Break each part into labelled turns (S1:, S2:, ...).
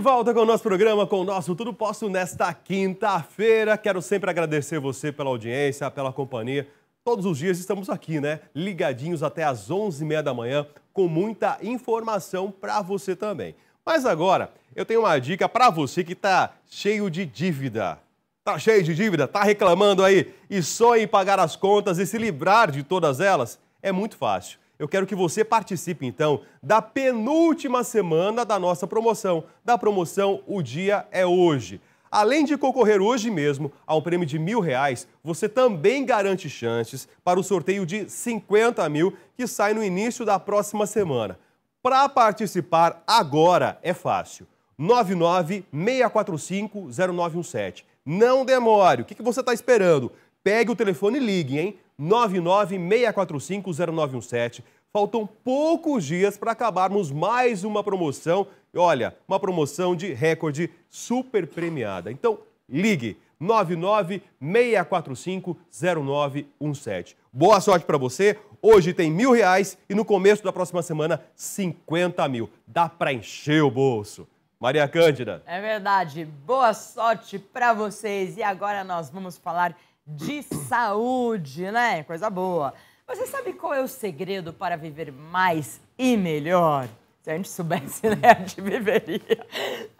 S1: volta com o nosso programa, com o nosso Tudo Posso nesta quinta-feira. Quero sempre agradecer você pela audiência, pela companhia. Todos os dias estamos aqui, né? Ligadinhos até às 11h30 da manhã, com muita informação para você também. Mas agora, eu tenho uma dica para você que está cheio de dívida. Está cheio de dívida? Está reclamando aí e só em pagar as contas e se livrar de todas elas? É muito fácil. Eu quero que você participe então da penúltima semana da nossa promoção, da promoção O Dia é Hoje. Além de concorrer hoje mesmo a um prêmio de mil reais, você também garante chances para o sorteio de 50 mil que sai no início da próxima semana. Para participar agora é fácil. 996450917. Não demore. O que você está esperando? Pegue o telefone e ligue, hein? 996450917. Faltam poucos dias para acabarmos mais uma promoção. E olha, uma promoção de recorde super premiada. Então, ligue 996450917. Boa sorte para você. Hoje tem mil reais e no começo da próxima semana, 50 mil. Dá para encher o bolso. Maria Cândida.
S2: É verdade. Boa sorte para vocês. E agora nós vamos falar de saúde, né? Coisa boa. Você sabe qual é o segredo para viver mais e melhor? Se a gente soubesse, né, a gente viveria,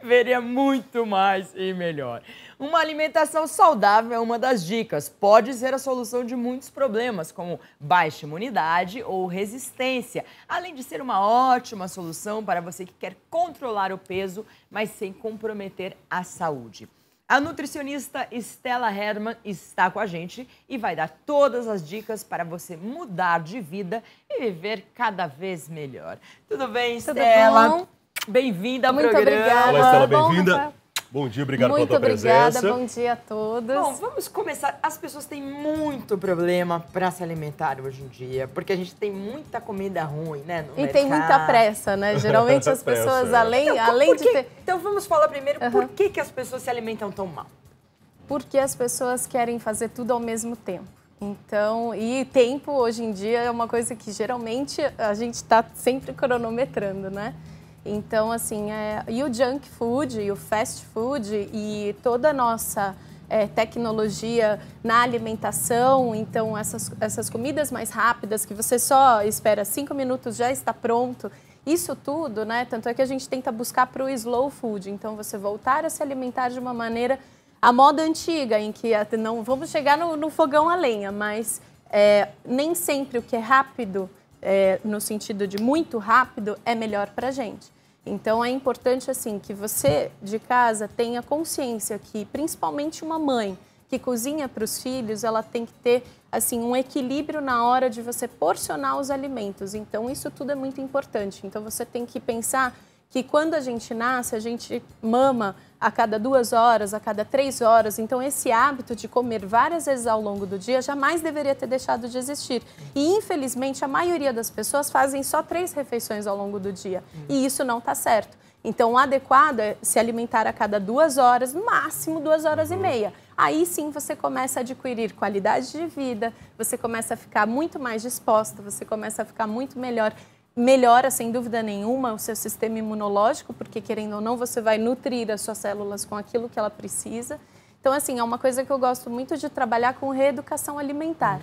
S2: viveria muito mais e melhor. Uma alimentação saudável é uma das dicas. Pode ser a solução de muitos problemas, como baixa imunidade ou resistência, além de ser uma ótima solução para você que quer controlar o peso, mas sem comprometer a saúde. A nutricionista Estela Herman está com a gente e vai dar todas as dicas para você mudar de vida e viver cada vez melhor. Tudo bem, Tudo Bom, Bem-vinda ao Muito programa. Obrigada. Olá, Estela, bem-vinda.
S1: Bom dia, obrigado muito pela tua obrigada, presença. Muito obrigada,
S2: bom dia a todos. Bom, vamos começar. As pessoas têm muito problema para se alimentar hoje em dia, porque a gente tem muita comida ruim, né? e mercado. tem muita pressa, né? Geralmente as pessoas, é. além, então, além de ter... Então vamos falar primeiro uhum. por que, que as pessoas se alimentam tão mal.
S3: Porque as pessoas querem fazer tudo ao mesmo tempo. Então, e tempo hoje em dia é uma coisa que geralmente a gente está sempre cronometrando, né? Então, assim, é, e o junk food, e o fast food, e toda a nossa é, tecnologia na alimentação, então essas, essas comidas mais rápidas que você só espera cinco minutos já está pronto. Isso tudo, né? Tanto é que a gente tenta buscar para o slow food. Então, você voltar a se alimentar de uma maneira a moda antiga, em que não vamos chegar no, no fogão a lenha, mas é, nem sempre o que é rápido é, no sentido de muito rápido, é melhor para a gente. Então é importante assim que você de casa tenha consciência que principalmente uma mãe que cozinha para os filhos, ela tem que ter assim um equilíbrio na hora de você porcionar os alimentos. Então isso tudo é muito importante. Então você tem que pensar que quando a gente nasce, a gente mama a cada duas horas, a cada três horas. Então, esse hábito de comer várias vezes ao longo do dia jamais deveria ter deixado de existir. E, infelizmente, a maioria das pessoas fazem só três refeições ao longo do dia. E isso não está certo. Então, o adequado é se alimentar a cada duas horas, no máximo duas horas e uhum. meia. Aí sim você começa a adquirir qualidade de vida, você começa a ficar muito mais disposta, você começa a ficar muito melhor melhora, sem dúvida nenhuma, o seu sistema imunológico, porque querendo ou não, você vai nutrir as suas células com aquilo que ela precisa. Então, assim, é uma coisa que eu gosto muito de trabalhar com reeducação alimentar.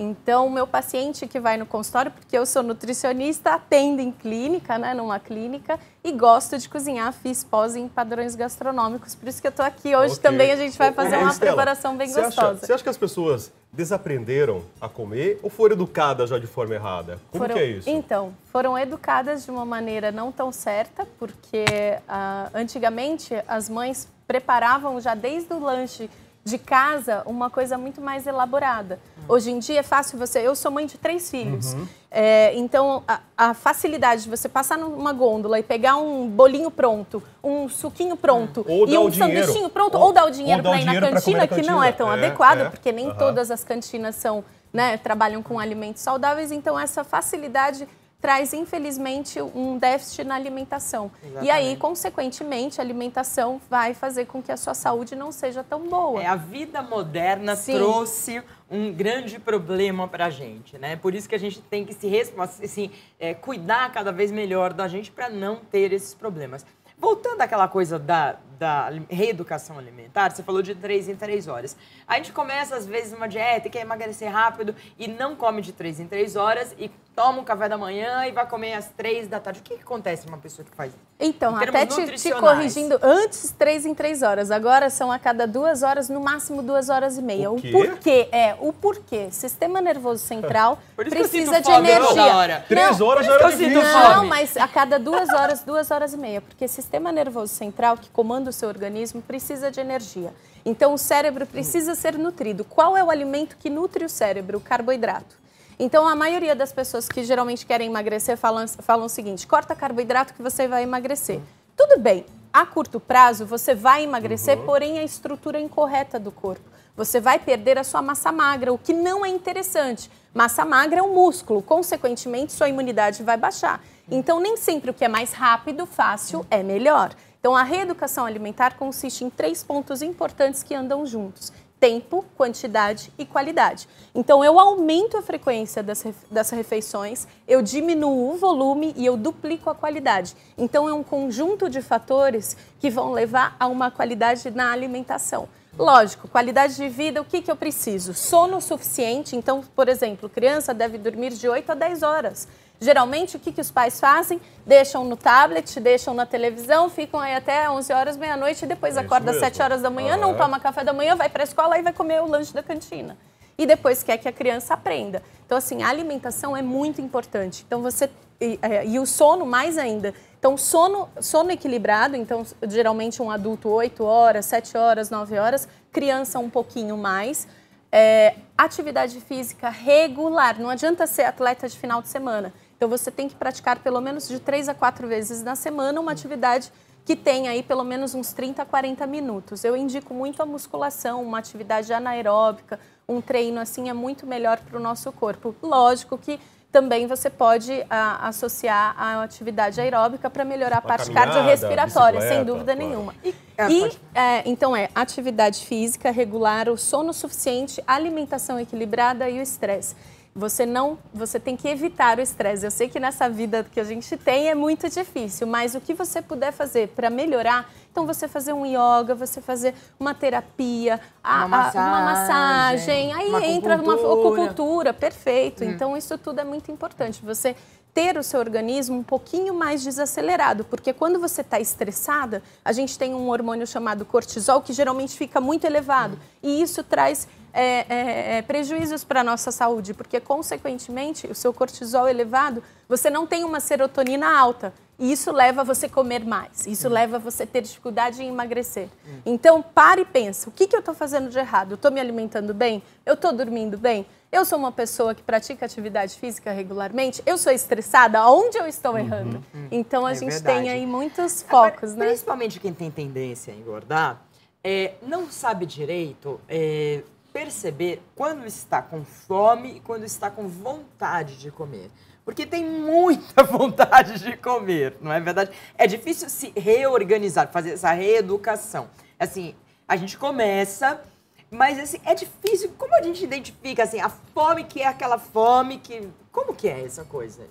S3: Então, meu paciente que vai no consultório, porque eu sou nutricionista, atendo em clínica, né, numa clínica, e gosto de cozinhar, fiz pós em padrões gastronômicos. Por isso que eu estou aqui hoje okay. também, a gente vai fazer uma Estela, preparação bem você gostosa. Acha, você
S1: acha que as pessoas desaprenderam a comer ou foram educadas já de forma errada? Como foram, que é isso?
S3: Então, foram educadas de uma maneira não tão certa, porque ah, antigamente as mães preparavam já desde o lanche de casa uma coisa muito mais elaborada. Ah. Hoje em dia é fácil você. Eu sou mãe de três filhos. Uhum. É, então, a, a, facilidade de você passar numa gôndola e pegar um bolinho pronto, um suquinho pronto e um sanduichinho pronto, ou, ou dar o dinheiro para ir na cantina, cantina, que não é tão é, adequado, é. porque nem uhum. todas as cantinas são, né, trabalham com alimentos saudáveis. Então, essa facilidade traz, infelizmente, um déficit na alimentação. Exatamente. E aí, consequentemente, a alimentação vai fazer com que a sua saúde não seja tão boa. É, a
S2: vida moderna Sim. trouxe um grande problema para a gente, né? Por isso que a gente tem que se assim, é, cuidar cada vez melhor da gente para não ter esses problemas. Voltando àquela coisa da, da reeducação alimentar, você falou de três em três horas. A gente começa, às vezes, uma dieta e quer emagrecer rápido e não come de três em três horas e toma um café da manhã e vai comer às três da tarde. O que, que acontece uma pessoa que faz isso?
S3: Então, até te, te, corrigindo, antes três em três horas, agora são a cada duas horas, no máximo duas horas e meia. O, o porquê? É, o porquê. Sistema nervoso central precisa de energia. Três
S1: não, horas já meia. É não,
S3: mas a cada duas horas, duas horas e meia. Porque sistema nervoso central, que comanda todo o seu organismo precisa de energia. Então, o cérebro precisa ser nutrido. Qual é o alimento que nutre o cérebro? O carboidrato. Então, a maioria das pessoas que geralmente querem emagrecer falam, falam o seguinte: corta carboidrato que você vai emagrecer. Tudo bem, a curto prazo você vai emagrecer, uhum. porém a estrutura incorreta do corpo. Você vai perder a sua massa magra, o que não é interessante. Massa magra é um músculo, consequentemente, sua imunidade vai baixar. Então, nem sempre o que é mais rápido, fácil, é melhor. Então, a reeducação alimentar consiste em três pontos importantes que andam juntos: tempo, quantidade e qualidade. Então, eu aumento a frequência das, das refeições, eu diminuo o volume e eu duplico a qualidade. Então, é um conjunto de fatores que vão levar a uma qualidade na alimentação. Lógico, qualidade de vida, o que, que eu preciso? Sono suficiente, então, por exemplo, criança deve dormir de 8 a 10 horas. Geralmente, o que, que os pais fazem? Deixam no tablet, deixam na televisão, ficam aí até 11 horas, meia-noite, e depois é acorda às 7 horas da manhã, ah, não é. toma café da manhã, vai para a escola e vai comer o lanche da cantina. E depois quer que a criança aprenda. Então, assim, a alimentação é muito importante. Então, você. E, é, e o sono, mais ainda. Então, sono, sono equilibrado, então, geralmente um adulto 8 horas, 7 horas, 9 horas, criança um pouquinho mais. É, atividade física regular, não adianta ser atleta de final de semana. Então você tem que praticar pelo menos de três a quatro vezes na semana uma atividade que tem aí pelo menos uns 30 a 40 minutos. Eu indico muito a musculação, uma atividade anaeróbica, um treino assim é muito melhor para o nosso corpo. Lógico que também você pode a, ah, associar a atividade aeróbica para melhorar a, a parte cardiorrespiratória, sem dúvida claro. nenhuma. E, é, e pode... é, então é atividade física regular, o sono suficiente, alimentação equilibrada e o estresse. Você não, você tem que evitar o estresse. Eu sei que nessa vida que a gente tem é muito difícil, mas o que você puder fazer para melhorar, então você fazer um yoga, você fazer uma terapia, uma, a, massagem, uma massagem, aí uma entra uma acupuntura, perfeito. Hum. Então isso tudo é muito importante. Você ter o seu organismo um pouquinho mais desacelerado, porque quando você está estressada, a gente tem um hormônio chamado cortisol que geralmente fica muito elevado e isso traz é, é, é, prejuízos para a nossa saúde, porque consequentemente o seu cortisol elevado, você não tem uma serotonina alta. E isso leva a você comer mais, isso uhum. leva a você ter dificuldade em emagrecer. Então, pare e pensa: o que, que eu estou fazendo de errado? Eu estou me alimentando bem? Eu estou dormindo bem? Eu sou uma pessoa que pratica atividade física regularmente? Eu sou estressada? Onde eu estou uhum. errando? Uhum. Então, a é gente verdade. tem aí
S2: muitos focos, Agora, né? Principalmente quem tem tendência a engordar, é, não sabe direito. É, perceber quando está com fome e quando está com vontade de comer porque tem muita vontade de comer, não é verdade? É difícil se reorganizar, fazer essa reeducação. Assim, a gente começa, mas assim, é difícil. Como a gente identifica assim, a fome que é aquela fome que. Como que é essa coisa?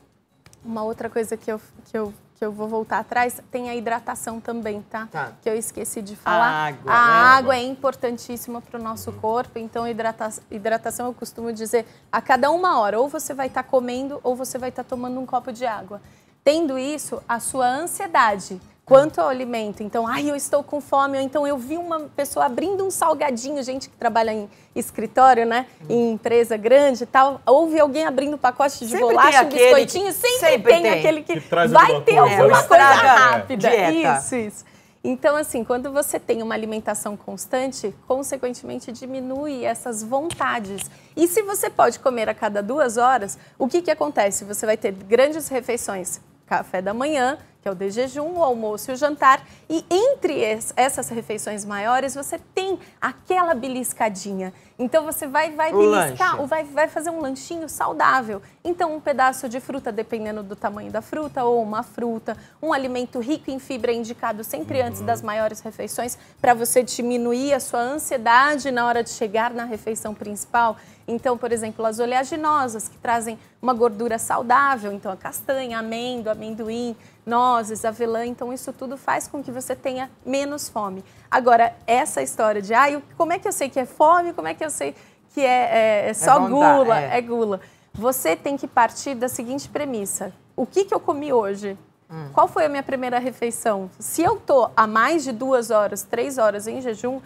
S3: Uma outra coisa que eu, que eu que eu vou voltar atrás, tem a hidratação também, tá? tá. Que eu esqueci de falar. A água, a né, água é importantíssima para o nosso uhum. corpo, então hidrata hidratação eu costumo dizer, a cada uma hora, ou você vai estar tá comendo ou você vai estar tá tomando um copo de água. Tendo isso, a sua ansiedade Quanto ao alimento, então, ai, eu estou com fome, ou então eu vi uma pessoa abrindo um salgadinho, gente que trabalha em escritório, né, uhum. em empresa grande e tal, Ouvi alguém abrindo um pacote de sempre bolacha, um biscoitinho, sempre, sempre tem, tem, aquele que, que vai ter coisa. alguma é, coisa rápida. É. Isso, isso. Então, assim, quando você tem uma alimentação constante, consequentemente diminui essas vontades. E se você pode comer a cada duas horas, o que, que acontece? Você vai ter grandes refeições, café da manhã que é o de jejum, o almoço e o jantar. E entre essas refeições maiores, você tem aquela beliscadinha. Então você vai, vai beliscar ou vai, vai fazer um lanchinho saudável. Então, um pedaço de fruta, dependendo do tamanho da fruta, ou uma fruta, um alimento rico em fibra é indicado sempre uhum. antes das maiores refeições, para você diminuir a sua ansiedade na hora de chegar na refeição principal. Então, por exemplo, as oleaginosas, que trazem uma gordura saudável, então a castanha, amêndoa, amendoim, nozes, avelã, então isso tudo faz com que você tenha menos fome. Agora, essa história de, ah, como é que eu sei que é fome, como é que eu sei que é, é, é, é só é vontade, gula, é. gula. Você tem que partir da seguinte premissa, o que, que eu comi hoje? Hum. Qual foi a minha primeira refeição? Se eu tô há mais de duas horas, três horas em jejum,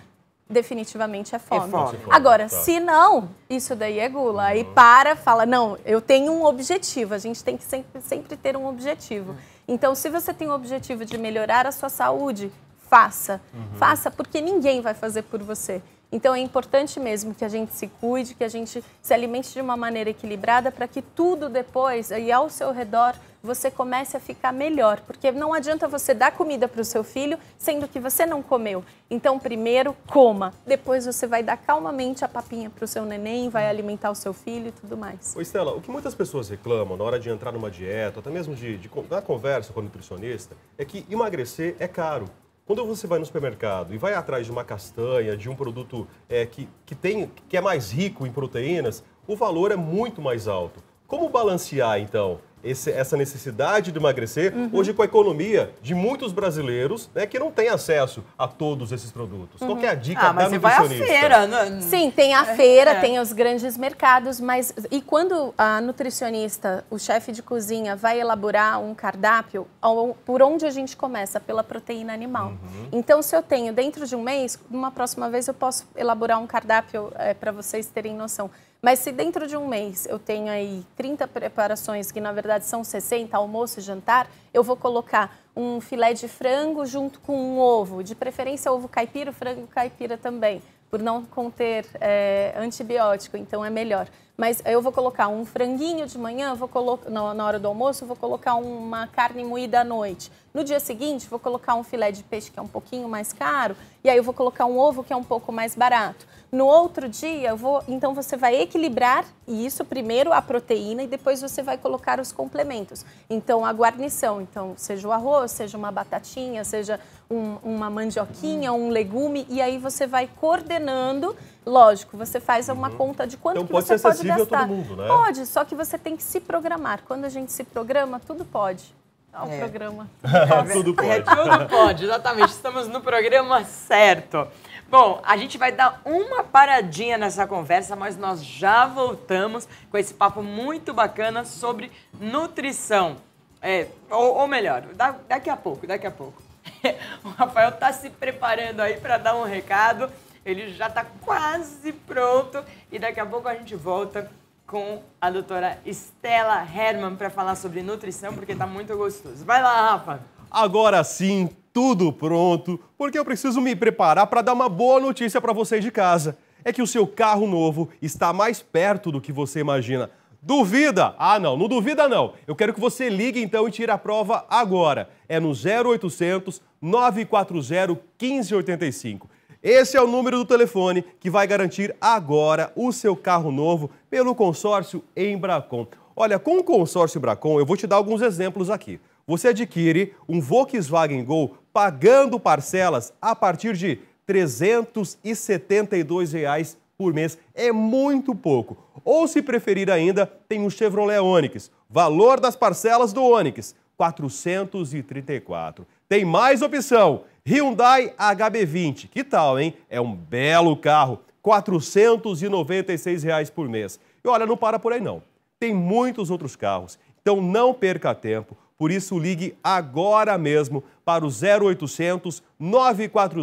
S3: definitivamente é, é fome. É fome. Agora, tá. se não, isso daí é gula. Uhum. Aí para, fala, não, eu tenho um objetivo. A gente tem que sempre, sempre ter um objetivo. Uhum. Então, se você tem o objetivo de melhorar a sua saúde, faça. Uhum. Faça, porque ninguém vai fazer por você. Então é importante mesmo que a gente se cuide, que a gente se alimente de uma maneira equilibrada para que tudo depois e ao seu redor você comece a ficar melhor, porque não adianta você dar comida para o seu filho sendo que você não comeu. Então primeiro coma, depois você vai dar calmamente a papinha para o seu neném, vai alimentar o seu filho e tudo mais. Ô
S1: Estela, o que muitas pessoas reclamam na hora de entrar numa dieta, até mesmo de, de, conversa com o nutricionista, é que emagrecer é caro. Quando você vai no supermercado e vai atrás de uma castanha, de um produto é, que, que, tem, que é mais rico em proteínas, o valor é muito mais alto. Como balancear, então, esse, essa necessidade de emagrecer, uhum. hoje com a economia de muitos brasileiros né, que não tem acesso a todos esses produtos. Uhum. Qual é a uhum. dica ah, da mas nutricionista? Você vai à
S3: feira, não... Né? Sim, tem a feira, é. tem os grandes mercados, mas e quando a nutricionista, o chefe de cozinha, vai elaborar um cardápio, por onde a gente começa? Pela proteína animal. Uhum. Então, se eu tenho dentro de um mês, uma próxima vez eu posso elaborar um cardápio é, para vocês terem noção. Mas se dentro de um mês eu tenho aí 30 preparações, que na verdade são 60, almoço e jantar, eu vou colocar um filé de frango junto com um ovo, de preferência ovo caipira, frango caipira também, por não conter é, antibiótico, então é melhor. Mas eu vou colocar um franguinho de manhã, vou colocar na hora do almoço, vou colocar uma carne moída à noite. No dia seguinte, vou colocar um filé de peixe que é um pouquinho mais caro, e aí eu vou colocar um ovo que é um pouco mais barato. No outro dia, vou, então você vai equilibrar isso primeiro a proteína e depois você vai colocar os complementos. Então a guarnição, então seja o arroz, seja uma batatinha, seja um, uma mandioquinha, um legume e aí você vai coordenando. Lógico, você faz uma uhum. conta de quanto então, que pode você ser pode gastar. A todo mundo, né? Pode, só que você tem que se programar. Quando a gente se programa, tudo pode ao é. programa. É, tudo pode. É, tudo pode,
S2: exatamente. Estamos no programa certo. Bom, a gente vai dar uma paradinha nessa conversa, mas nós já voltamos com esse papo muito bacana sobre nutrição. É, ou, ou melhor, da, daqui a pouco, daqui a pouco. o Rafael está se preparando aí para dar um recado. Ele já está quase pronto e daqui a pouco a gente volta com a doutora Stella Herman para falar sobre nutrição, porque está muito gostoso. Vai lá, Rafa.
S1: Agora sim, tudo pronto, porque eu preciso me preparar para dar uma boa notícia para vocês de casa. É que o seu carro novo está mais perto do que você imagina. Duvida? Ah, não, não duvida não. Eu quero que você ligue então e tire a prova agora. É no 0800 940 1585. Esse é o número do telefone que vai garantir agora o seu carro novo pelo consórcio Embracon. Olha, com o consórcio Embracon, eu vou te dar alguns exemplos aqui. Você adquire um Volkswagen Gol pagando parcelas a partir de R$ 372 reais por mês. É muito pouco. Ou, se preferir ainda, tem o Chevrolet Onix. Valor das parcelas do Onix, 434. Tem mais opção, Hyundai HB20. Que tal, hein? É um belo carro, 496 reais por mês. E olha, não para por aí não. Tem muitos outros carros, então não perca tempo. Por isso, ligue agora mesmo para o 0800 940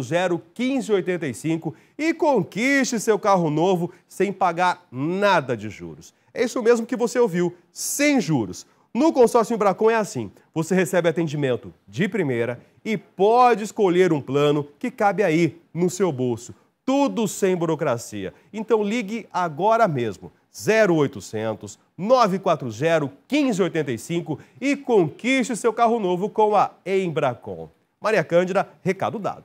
S1: 1585 e conquiste seu carro novo sem pagar nada de juros. É isso mesmo que você ouviu, sem juros. No consórcio Embracon é assim: você recebe atendimento de primeira e pode escolher um plano que cabe aí no seu bolso. Tudo sem burocracia. Então ligue agora mesmo 0800 940 1585 e conquiste seu carro novo com a Embracon. Maria Cândida, recado dado.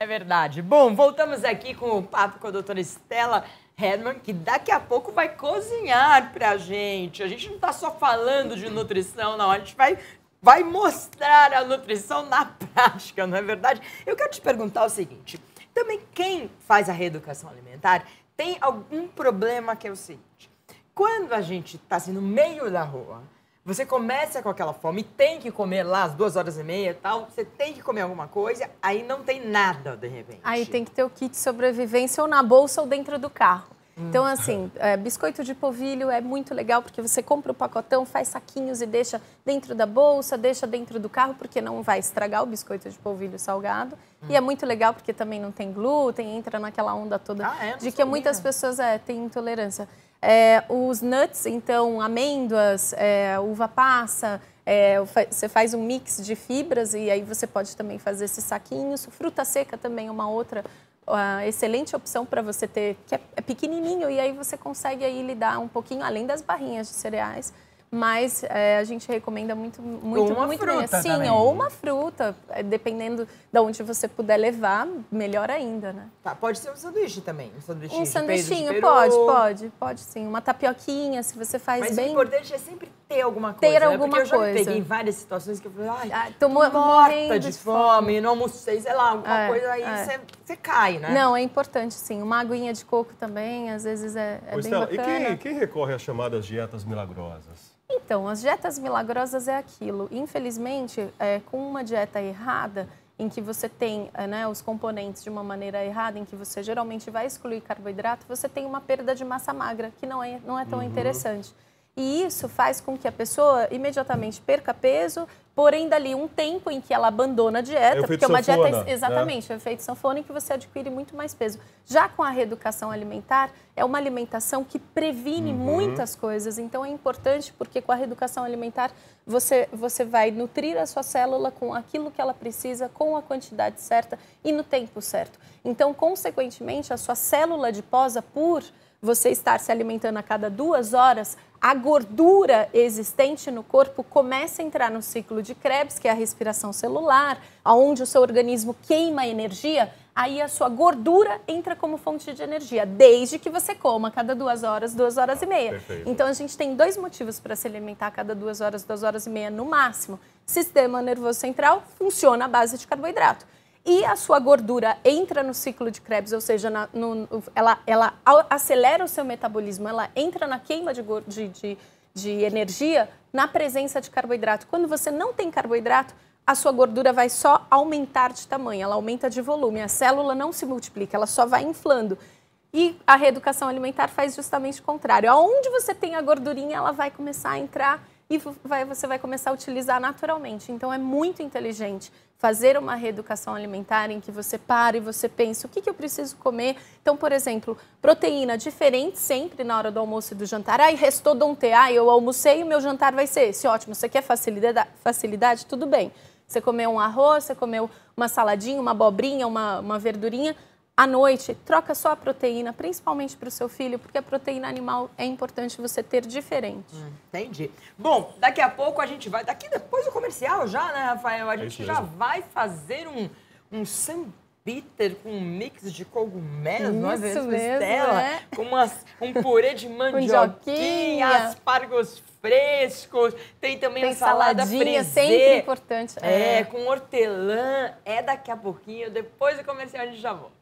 S2: É verdade. Bom, voltamos aqui com o papo com a doutora Estela Hedman, que daqui a pouco vai cozinhar pra gente. A gente não tá só falando de nutrição, não. A gente vai vai mostrar a nutrição na prática, não é verdade? Eu quero te perguntar o seguinte: também quem faz a reeducação alimentar tem algum problema que é o seguinte. Quando a gente está assim no meio da rua, você começa com aquela fome, tem que comer lá às duas horas e meia tal, você tem que comer alguma coisa, aí não tem nada de repente. Aí tem
S3: que ter o kit sobrevivência ou na bolsa ou dentro do carro. Hum. Então, uhum. assim, é, biscoito de polvilho é muito legal porque você compra o pacotão, faz saquinhos e deixa dentro da bolsa, deixa dentro do carro, porque não vai estragar o biscoito de polvilho salgado. Hum. E é muito legal porque também não tem glúten, entra naquela onda toda ah, é? de que muitas pessoas é, têm intolerância. É, os nuts, então, amêndoas, é, uva passa, é, você faz um mix de fibras e aí você pode também fazer esses saquinhos. Fruta seca também é uma outra uma ah, excelente opção para você ter, que é, é pequenininho e aí você consegue aí lidar um pouquinho, além das barrinhas de cereais, mas é, a gente recomenda muito, muito, ou uma muito fruta né? sim, ou uma fruta, é, dependendo de onde você puder levar, melhor ainda, né?
S2: Tá, pode ser um sanduíche também, um sanduíche. Um sanduichinho, pode, pode,
S3: pode sim, uma tapioquinha, se você faz mas bem. Mas o importante é sempre ter alguma coisa, ter né? alguma né? Porque coisa. eu já peguei
S2: várias situações
S3: que eu falei, ai, ah, tô, tô morta de fome, fome, não
S1: almocei, sei
S2: lá, alguma é, coisa aí, é. você,
S3: você cai, né? Não, é importante sim, uma aguinha de coco também, às vezes é, é bem Estela, bacana. E quem, quem
S1: recorre às chamadas dietas milagrosas?
S3: Então, as dietas milagrosas é aquilo. Infelizmente, é, com uma dieta errada, em que você tem é, né, os componentes de uma maneira errada, em que você geralmente vai excluir carboidrato, você tem uma perda de massa magra, que não é, não é tão uhum. interessante. E isso faz com que a pessoa imediatamente perca peso, Porém, dali um tempo em que ela abandona a dieta, porque é uma sanfona, dieta. Exatamente, né? o efeito sanfona em que você adquire muito mais peso. Já com a reeducação alimentar, é uma alimentação que previne uhum. muitas coisas. Então é importante porque com a reeducação alimentar você, você vai nutrir a sua célula com aquilo que ela precisa, com a quantidade certa e no tempo certo. Então, consequentemente, a sua célula posa, por você estar se alimentando a cada duas horas, a gordura existente no corpo começa a entrar no ciclo de Krebs, que é a respiração celular, aonde o seu organismo queima energia, aí a sua gordura entra como fonte de energia, desde que você coma a cada duas horas, duas horas e meia. Perfeito. Então a gente tem dois motivos para se alimentar a cada duas horas, duas horas e meia no máximo. Sistema nervoso central funciona à base de carboidrato e a sua gordura entra no ciclo de Krebs, ou seja, na, no, ela, ela acelera o seu metabolismo, ela entra na queima de, de, de, de energia na presença de carboidrato. Quando você não tem carboidrato, a sua gordura vai só aumentar de tamanho, ela aumenta de volume, a célula não se multiplica, ela só vai inflando. E a reeducação alimentar faz justamente o contrário. Aonde você tem a gordurinha, ela vai começar a entrar e vai, você vai começar a utilizar naturalmente. Então, é muito inteligente fazer uma reeducação alimentar em que você para e você pensa o que, que eu preciso comer. Então, por exemplo, proteína diferente sempre na hora do almoço e do jantar. Ai, restou donte, ai, eu almocei e o meu jantar vai ser esse. Ótimo, você quer facilidade? facilidade? Tudo bem. Você comeu um arroz, você comeu uma saladinha, uma abobrinha, uma, uma verdurinha à noite, troca só a proteína, principalmente para o seu filho, porque a proteína animal é importante você ter diferente. Hum,
S2: entendi. Bom, daqui a pouco a gente vai. Daqui depois do comercial já, né, Rafael? A é gente é já vai fazer um, um Peter com um mix de cogumelos, nós é mesmo, Estela, é. com umas, um purê de mandioquinha, aspargos frescos, tem também tem salada fresca. sempre
S3: importante. É. é,
S2: com hortelã, é daqui a pouquinho, depois do comercial a gente já volta.